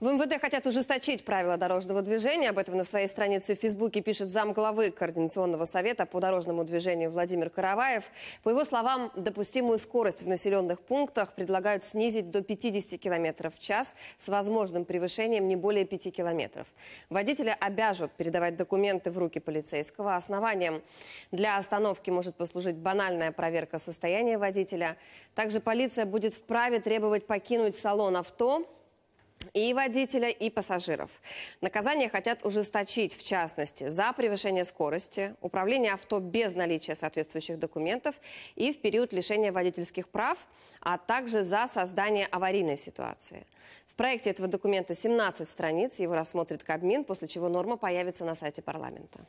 В МВД хотят ужесточить правила дорожного движения. Об этом на своей странице в Фейсбуке пишет замглавы Координационного совета по дорожному движению Владимир Караваев. По его словам, допустимую скорость в населенных пунктах предлагают снизить до 50 км в час с возможным превышением не более 5 км. Водителя обяжут передавать документы в руки полицейского. Основанием для остановки может послужить банальная проверка состояния водителя. Также полиция будет вправе требовать покинуть салон авто, и водителя, и пассажиров. Наказания хотят ужесточить, в частности, за превышение скорости, управление авто без наличия соответствующих документов и в период лишения водительских прав, а также за создание аварийной ситуации. В проекте этого документа 17 страниц, его рассмотрит Кабмин, после чего норма появится на сайте парламента.